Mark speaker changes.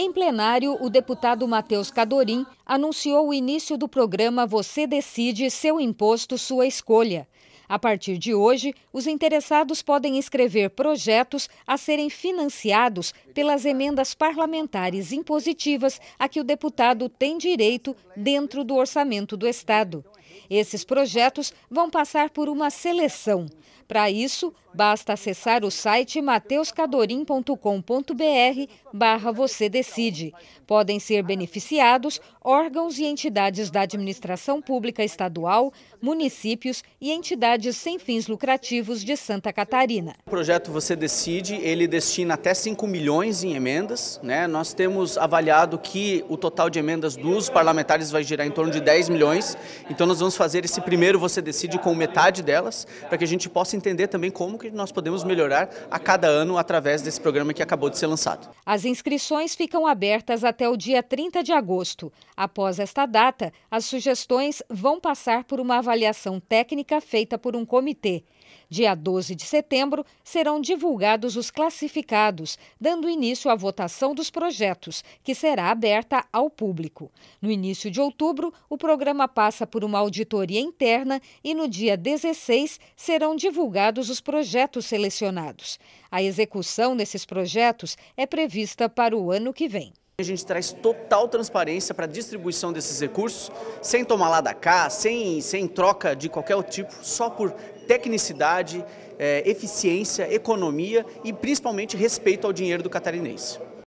Speaker 1: Em plenário, o deputado Matheus Cadorim anunciou o início do programa Você Decide Seu Imposto, Sua Escolha. A partir de hoje, os interessados podem escrever projetos a serem financiados pelas emendas parlamentares impositivas a que o deputado tem direito dentro do orçamento do Estado. Esses projetos vão passar por uma seleção. Para isso, basta acessar o site mateuscadorim.com.br barra Você Decide. Podem ser beneficiados órgãos e entidades da administração pública estadual, municípios e entidades sem fins lucrativos de Santa
Speaker 2: Catarina. O projeto Você Decide, ele destina até 5 milhões em emendas. Né? Nós temos avaliado que o total de emendas dos parlamentares vai girar em torno de 10 milhões. Então nós nós vamos fazer esse primeiro você decide com metade delas, para que a gente possa entender também como que nós podemos melhorar a cada ano através desse programa que acabou de ser lançado.
Speaker 1: As inscrições ficam abertas até o dia 30 de agosto. Após esta data, as sugestões vão passar por uma avaliação técnica feita por um comitê. Dia 12 de setembro serão divulgados os classificados, dando início à votação dos projetos, que será aberta ao público. No início de outubro, o programa passa por uma auditoria interna e no dia 16 serão divulgados os projetos selecionados. A execução desses projetos é prevista para o ano
Speaker 2: que vem. A gente traz total transparência para a distribuição desses recursos, sem tomar lá da cá, sem, sem troca de qualquer tipo, só por tecnicidade, eh, eficiência, economia e principalmente respeito ao dinheiro do catarinense.